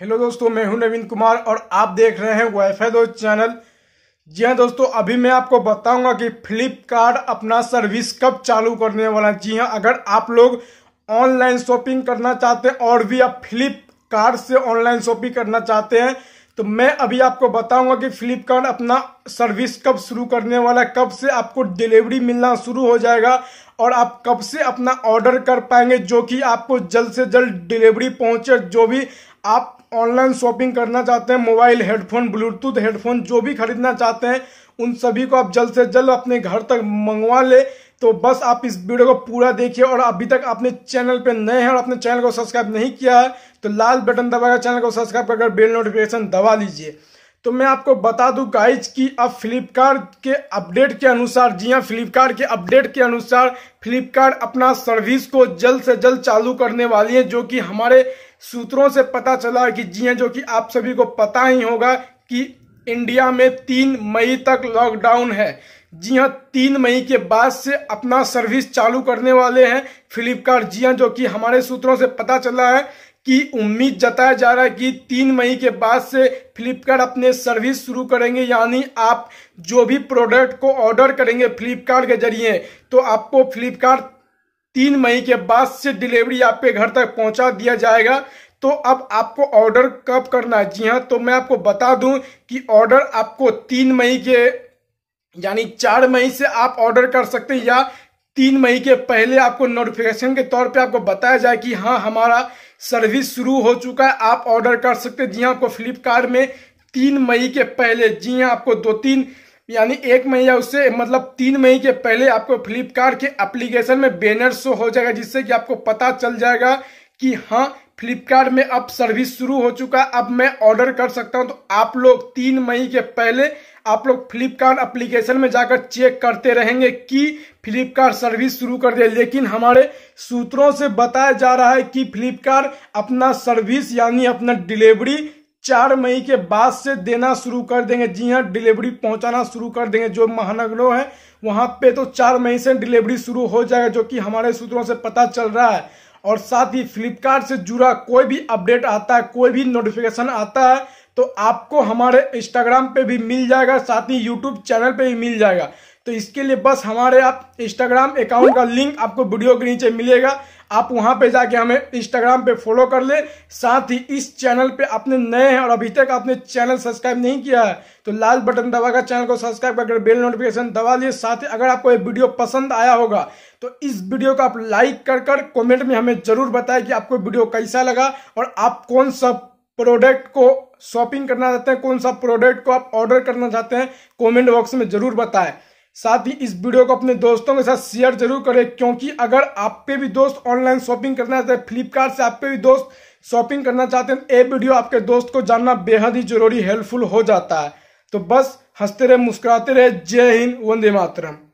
hello दोस्तों मैं हूं नवीन कुमार और आप देख रहे हैं वाईफाई दो चैनल जी हाँ दोस्तों अभी मैं आपको बताऊंगा कि फ्लिपकार्ट अपना सर्विस कब चालू करने वाला है जी हाँ अगर आप लोग ऑनलाइन शॉपिंग करना चाहते हैं और भी आप फ्लिपकार्ट से ऑनलाइन शॉपिंग करना चाहते हैं तो मैं अभी आपको बताऊंगा कि फ्लिपकार्ट अपना सर्विस कब शुरू करने वाला है कब से आपको डिलीवरी मिलना शुरू हो जाएगा और आप कब से अपना ऑर्डर कर पाएंगे जो कि आपको जल्द से जल्द डिलीवरी पहुंचे जो भी आप ऑनलाइन शॉपिंग करना चाहते हैं मोबाइल हेडफोन ब्लूटूथ हेडफोन जो भी खरीदना चाहते हैं उन सभी को आप जल्द से जल्द अपने घर तक मंगवा ले तो बस आप इस वीडियो को पूरा देखिए और अभी तक आपने चैनल पर नए हैं और अपने चैनल को सब्सक्राइब नहीं किया है तो लाल बटन दबाकर चैनल को सब्सक्राइब करके बेल नोटिफिकेशन दबा लीजिए तो मैं आपको बता दूं गाइज कि अब फ्लिपकार्ट के अपडेट के अनुसार जी हाँ फ्लिपकार्ट के अपडेट के अनुसार फ्लिपकार्ट अपना सर्विस को जल्द से जल्द चालू करने वाली है जो कि हमारे सूत्रों से पता चला कि जी जो कि आप सभी को पता ही होगा कि इंडिया में तीन मई तक लॉकडाउन है जी हाँ तीन मई के बाद से अपना सर्विस चालू करने वाले हैं फ्लिपकार्ट जी हाँ जो कि हमारे सूत्रों से पता चला है कि उम्मीद जताया जा रहा है कि तीन मई के बाद से फ्लिपकार्ट अपने सर्विस शुरू करेंगे यानी आप जो भी प्रोडक्ट को ऑर्डर करेंगे फ्लिपकार्ट के जरिए तो आपको फ्लिपकार्ट तीन मई के बाद से डिलीवरी आपके घर तक पहुंचा दिया जाएगा तो अब आपको ऑर्डर कब करना है जी हाँ तो मैं आपको बता दूं कि ऑर्डर आपको तीन मई के यानी चार मई से आप ऑर्डर कर सकते हैं या तीन मई के पहले आपको नोटिफिकेशन के तौर पे आपको बताया जाए कि हाँ हमारा सर्विस शुरू हो चुका है आप ऑर्डर कर सकते हैं जी हाँ आपको फ्लिपकार्ट में तीन मई के पहले जी हाँ आपको दो तीन यानी एक मई या उससे मतलब तीन मई के पहले आपको फ्लिपकार्ट के एप्लीकेशन में बैनर शो हो जाएगा जिससे कि आपको पता चल जाएगा कि हाँ फ्लिपकार्ट में अब सर्विस शुरू हो चुका है अब मैं ऑर्डर कर सकता हूं तो आप लोग तीन मई के पहले आप लोग फ्लिपकार्ट एप्लीकेशन में जाकर चेक करते रहेंगे कि फ्लिपकार्ट सर्विस शुरू कर दे लेकिन हमारे सूत्रों से बताया जा रहा है कि फ्लिपकार्ट अपना सर्विस यानी अपना डिलीवरी चार मई के बाद से देना शुरू कर देंगे जी हाँ डिलीवरी पहुंचाना शुरू कर देंगे जो महानगरों हैं वहां पे तो चार मई से डिलीवरी शुरू हो जाएगा जो कि हमारे सूत्रों से पता चल रहा है और साथ ही फ्लिपकार्ट से जुड़ा कोई भी अपडेट आता है कोई भी नोटिफिकेशन आता है तो आपको हमारे इंस्टाग्राम पे भी मिल जाएगा साथ ही यूट्यूब चैनल पे भी मिल जाएगा तो इसके लिए बस हमारे आप इंस्टाग्राम अकाउंट का लिंक आपको वीडियो के नीचे मिलेगा आप वहां पे जाके हमें इंस्टाग्राम पे फॉलो कर ले साथ ही इस चैनल पे आपने नए हैं और अभी तक आपने चैनल सब्सक्राइब नहीं किया है तो लाल बटन दबाकर चैनल को सब्सक्राइब करके बेल नोटिफिकेशन दबा लिए साथ ही अगर आपको ये वीडियो पसंद आया होगा तो इस वीडियो को आप लाइक कर कर कॉमेंट में हमें जरूर बताए कि आपको वीडियो कैसा लगा और आप कौन सा प्रोडक्ट को शॉपिंग करना चाहते हैं कौन सा प्रोडक्ट को आप ऑर्डर करना चाहते हैं कॉमेंट बॉक्स में जरूर बताएं साथ ही इस वीडियो को अपने दोस्तों के साथ शेयर जरूर करें क्योंकि अगर आप पे भी दोस्त ऑनलाइन शॉपिंग करना चाहते हैं फ्लिपकार्ट से आप पे भी दोस्त शॉपिंग करना चाहते हैं ये वीडियो आपके दोस्त को जानना बेहद ही जरूरी हेल्पफुल हो जाता है तो बस हंसते रहे मुस्कुराते रहे जय हिंद वंदे मातरम